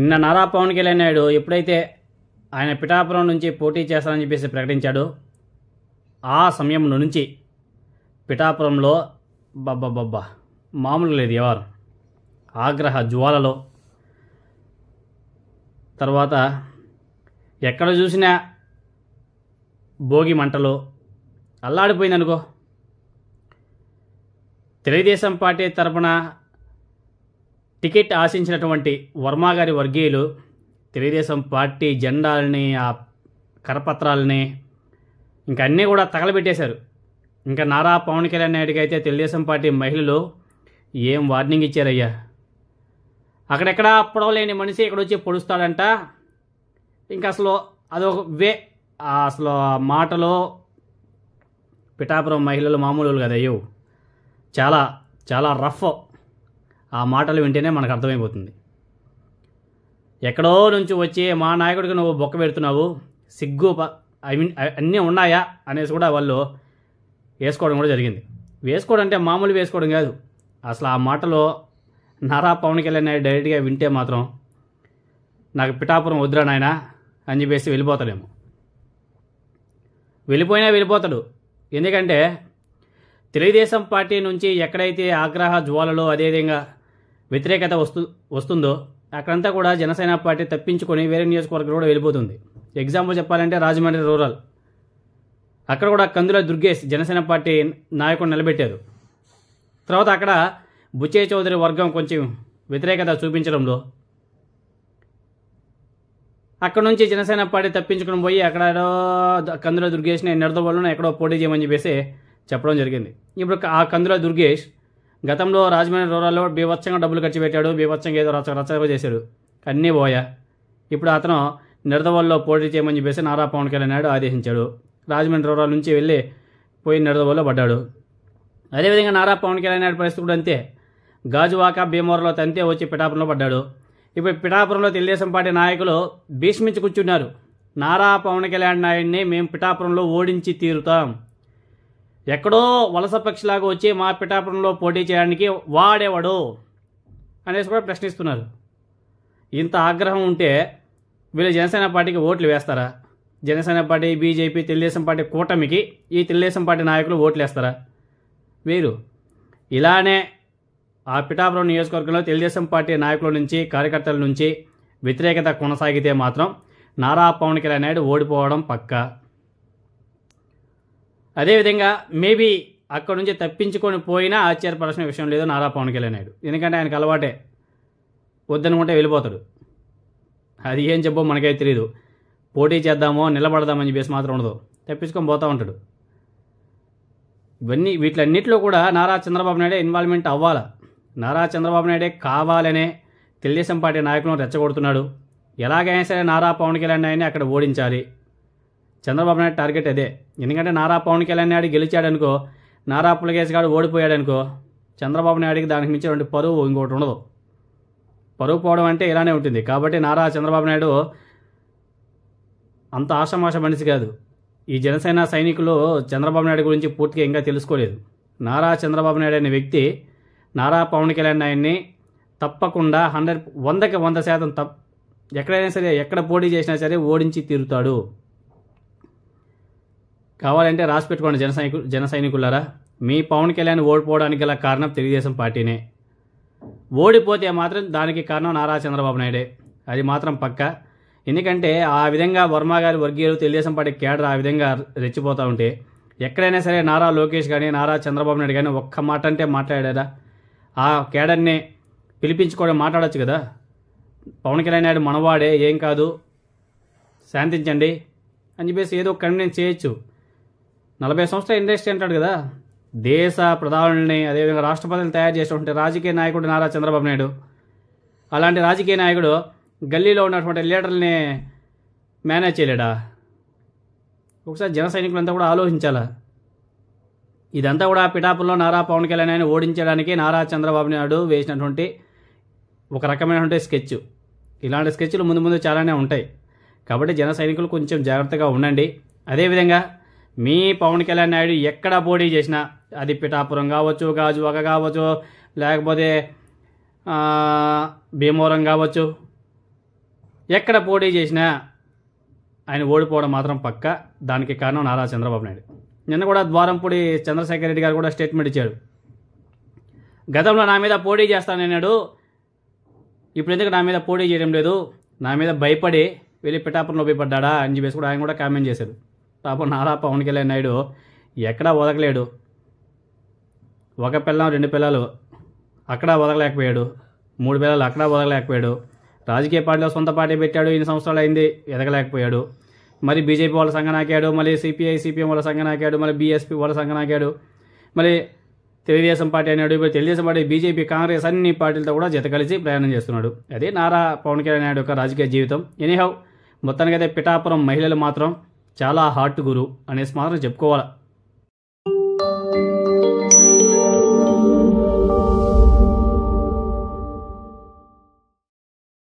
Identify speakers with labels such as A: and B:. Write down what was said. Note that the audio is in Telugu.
A: నిన్న నారా పవన్ కళ్యాణ్ నాయుడు ఎప్పుడైతే ఆయన పిఠాపురం నుంచి పోటీ చేస్తానని చెప్పేసి ప్రకటించాడు ఆ సమయంలో నుంచి పిఠాపురంలో బబ్బబ్బబ్బా మామూలు లేదు ఎవరు ఆగ్రహ జ్వాలలో తర్వాత ఎక్కడ చూసినా భోగి మంటలు అల్లాడిపోయిందనుకో తెలుగుదేశం పార్టీ తరపున టికెట్ ఆశించినటువంటి వర్మగారి వర్గీయులు తెలుగుదేశం పార్టీ జెండాలని ఆ కరపత్రాలని ఇంకా అన్నీ కూడా తగలబెట్టేశారు ఇంకా నారా పవన్ కళ్యాణ్ నాయుడుకి అయితే తెలుగుదేశం పార్టీ మహిళలు ఏం వార్నింగ్ ఇచ్చారయ్యా అక్కడెక్కడ పొడవలేని మనిషి ఇక్కడ వచ్చి పొడుస్తాడంట ఇంకా అసలు అదొక వే అసలు మాటలో పిఠాపురం మహిళలు మామూలు కదయ్యో చాలా చాలా రఫ్ ఆ మాటలు వింటేనే మనకు అర్థమైపోతుంది ఎక్కడో నుంచి వచ్చి మా నాయకుడికి నువ్వు బొక్క పెడుతున్నావు సిగ్గు ఐ మీన్ అన్నీ ఉన్నాయా అనేసి కూడా వాళ్ళు వేసుకోవడం కూడా జరిగింది వేసుకోవడం అంటే మామూలు వేసుకోవడం కాదు అసలు ఆ మాటలో నారా పవన్ కళ్యాణ్ డైరెక్ట్గా వింటే మాత్రం నాకు పిఠాపురం వద్దురా నాయన అని చెప్పేసి వెళ్ళిపోతాడేమో వెళ్ళిపోయినా వెళ్ళిపోతాడు ఎందుకంటే తెలుగుదేశం పార్టీ నుంచి ఎక్కడైతే ఆగ్రహ జ్వాలలో అదేవిధంగా వ్యతిరేకత వస్తు వస్తుందో అక్కడంతా కూడా జనసేన పార్టీ తప్పించుకొని వేరే నియోజకవర్గం కూడా వెళ్ళిపోతుంది ఎగ్జాంపుల్ చెప్పాలంటే రాజమండ్రి రూరల్ అక్కడ కూడా కందుల దుర్గేష్ జనసేన పార్టీ నాయకుడు నిలబెట్టారు తర్వాత అక్కడ బుచ్చయ్య చౌదరి వర్గం కొంచెం వ్యతిరేకత చూపించడంలో అక్కడ నుంచి జనసేన పార్టీ తప్పించుకుని పోయి అక్కడ కందుల దుర్గేష్ని నిడదవలను ఎక్కడో పోటీ చేయమని చెప్పేసి చెప్పడం జరిగింది ఇప్పుడు ఆ కందుల దుర్గేష్ గతంలో రాజమండ్రి రూరల్లో బీభత్సంగా డబ్బులు ఖర్చు పెట్టాడు బీభత్సంగా ఏదో రచ రచ చేశాడు అన్నీ పోయా ఇప్పుడు అతను నిడదవల్లో పోటీ చేయమని చెప్పేసి నారా పవన్ కళ్యాణ్ నాయుడు ఆదేశించాడు రాజమండ్రి రూరల్ నుంచి వెళ్ళి పోయి నిడదవల్లో పడ్డాడు అదేవిధంగా నారా పవన్ కళ్యాణ్ నాయుడు పరిస్థితి కూడా అంతే గాజువాక భీమవరంలో తంతే వచ్చి పిఠాపురంలో పడ్డాడు ఇప్పుడు పిఠాపురంలో తెలుగుదేశం పార్టీ నాయకులు భీష్మించి కూర్చున్నారు నారా పవన్ కళ్యాణ్ నాయుడిని మేము పిఠాపురంలో ఓడించి తీరుతాం ఎక్కడో వలస పక్షిలాగా వచ్చి మా పిఠాపురంలో పోటీ చేయడానికి వాడేవాడు అనేసి కూడా ప్రశ్నిస్తున్నారు ఇంత ఆగ్రహం ఉంటే వీళ్ళు జనసేన పార్టీకి ఓట్లు వేస్తారా Janasena party BJP Telugu Desam party కూటమికి ఈ తెలుగుదేశం పార్టీ నాయకులు ఓట్లు వేస్తారా వీరు ఇలానే ఆ పిఠాపురం నియోజకవర్గంలో తెలుగుదేశం పార్టీ నాయకుల నుంచి కార్యకర్తల నుంచి వ్యతిరేకత కొనసాగితే మాత్రం నారా పవన్ కళ్యాణ్ నాయుడు ఓడిపోవడం పక్కా అదేవిధంగా మేబీ అక్కడ నుంచి తప్పించుకొని పోయినా ఆశ్చర్యపరచిన విషయం లేదు నారా పవన్ కళ్యాణ్ నాయుడు ఎందుకంటే ఆయనకు అలవాటే వద్దనుకుంటే వెళ్ళిపోతాడు అది ఏం చెప్పో మనకైతే తెలియదు పోటీ చేద్దామో నిలబడదామని చెప్పేసి మాత్రం ఉండదు తప్పించుకొని పోతూ ఉంటాడు ఇవన్నీ వీటిలన్నింటిలో కూడా నారా చంద్రబాబు నాయుడే ఇన్వాల్వ్మెంట్ అవ్వాలా నారా చంద్రబాబు నాయుడే కావాలనే తెలుగుదేశం పార్టీ నాయకులను రెచ్చగొడుతున్నాడు ఎలాగైనా సరే నారా పవన్ కళ్యాణ్ నాయుడిని అక్కడ ఓడించాలి చంద్రబాబు నాయుడు టార్గెట్ అదే ఎందుకంటే నారా పవన్ కళ్యాణ్ నాయుడు గెలిచాడనుకో నారా పులగేశ్ గారు ఓడిపోయాడనుకో చంద్రబాబు నాయుడికి దానికి రెండు పరువు ఇంకోటి ఉండదు పరువు పోవడం అంటే ఇలానే ఉంటుంది కాబట్టి నారా చంద్రబాబు నాయుడు అంత ఆశమాష మనిషి కాదు ఈ జనసేన సైనికులు చంద్రబాబు నాయుడు గురించి పూర్తిగా ఇంకా తెలుసుకోలేదు నారా చంద్రబాబు నాయుడు అనే వ్యక్తి నారా పవన్ కళ్యాణ్ నాయుడిని తప్పకుండా హండ్రెడ్ వందకి వంద శాతం తప్ ఎక్కడైనా సరే ఎక్కడ పోటీ చేసినా సరే ఓడించి తీరుతాడు కావాలంటే రాసి పెట్టుకోండి జన జన సైనికులారా మీ పవన్ కళ్యాణ్ ఓడిపోవడానికి గల కారణం తెలుగుదేశం పార్టీనే ఓడిపోతే మాత్రం దానికి కారణం నారా చంద్రబాబు నాయుడే అది మాత్రం పక్క ఎందుకంటే ఆ విధంగా వర్మ గారి వర్గీయులు తెలుగుదేశం పార్టీ కేడర్ ఆ విధంగా రెచ్చిపోతూ ఉంటే ఎక్కడైనా సరే నారా లోకేష్ కానీ నారా చంద్రబాబు నాయుడు కానీ ఒక్క మాట అంటే మాట్లాడారా ఆ కేడర్ని పిలిపించుకోవడం మాట్లాడచ్చు కదా పవన్ కళ్యాణ్ నాయుడు మనవాడే ఏం కాదు శాంతించండి అని చెప్పేసి ఏదో కన్వీనియన్స్ చేయొచ్చు నలభై సంవత్సరాల ఇండస్ట్రీ అంటాడు కదా దేశ ప్రధానుల్ని అదేవిధంగా రాష్ట్రపతిని తయారు చేసినటువంటి రాజకీయ నాయకుడు నారా చంద్రబాబు నాయుడు అలాంటి రాజకీయ నాయకుడు గల్లీలో ఉన్నటువంటి లీడర్ని మేనేజ్ చేయలేడా ఒకసారి జన సైనికులంతా కూడా ఆలోచించాలా ఇదంతా కూడా పిఠాపుల్లో నారా పవన్ కళ్యాణ్ ఓడించడానికి నారా చంద్రబాబు నాయుడు వేసినటువంటి ఒక రకమైనటువంటి స్కెచ్ ఇలాంటి స్కెచ్లు ముందు ముందు చాలానే ఉంటాయి కాబట్టి జన సైనికులు కొంచెం జాగ్రత్తగా ఉండండి అదేవిధంగా మీ పవన్ కళ్యాణ్ నాయుడు ఎక్కడ పోటీ చేసినా అది పిఠాపురం కావచ్చు గాజువాక కావచ్చు లేకపోతే భీమవరం కావచ్చు ఎక్కడ పోటీ చేసినా ఆయన ఓడిపోవడం మాత్రం పక్క దానికి కారణం నారా చంద్రబాబు నాయుడు నిన్న కూడా ద్వారంపూడి చంద్రశేఖర్ రెడ్డి గారు కూడా స్టేట్మెంట్ ఇచ్చాడు గతంలో నా మీద పోటీ చేస్తానన్నాడు ఇప్పుడు ఎందుకు నా మీద పోటీ చేయడం లేదు నా మీద భయపడి వెళ్ళి పిఠాపురంలో భయపడ్డా అని చెప్పేసి కూడా ఆయన కూడా కామెంట్ చేశాడు పాపం నారా పవన్ కళ్యాణ్ నాయుడు ఎక్కడా వదకలేడు ఒక పిల్లం రెండు పిల్లలు అక్కడ వదకలేకపోయాడు మూడు పిల్లలు అక్కడ వదకలేకపోయాడు రాజకీయ పార్టీలో సొంత పార్టీ పెట్టాడు ఇన్ని సంవత్సరాలు అయింది ఎదగలేకపోయాడు మరి బీజేపీ వాళ్ళ సంఘ నాకాడు మళ్ళీ సిపిఐ సిపిఎం వాళ్ళ సంఘ నాకాడు మళ్ళీ బీఎస్పీ వాళ్ళ సంఘ నాకాడు మరి తెలుగుదేశం పార్టీ అన్నాడు ఇప్పుడు తెలుగుదేశం పార్టీ బీజేపీ కాంగ్రెస్ అన్ని పార్టీలతో కూడా జత కలిసి ప్రయాణం చేస్తున్నాడు అదే నారా పవన్ కళ్యాణ్ నాయుడు యొక్క రాజకీయ జీవితం ఎనీహౌ మొత్తానికైతే పిఠాపురం మహిళలు మాత్రం చాలా హార్ట్ గురు అనే స్మారక చెప్పుకోవాలి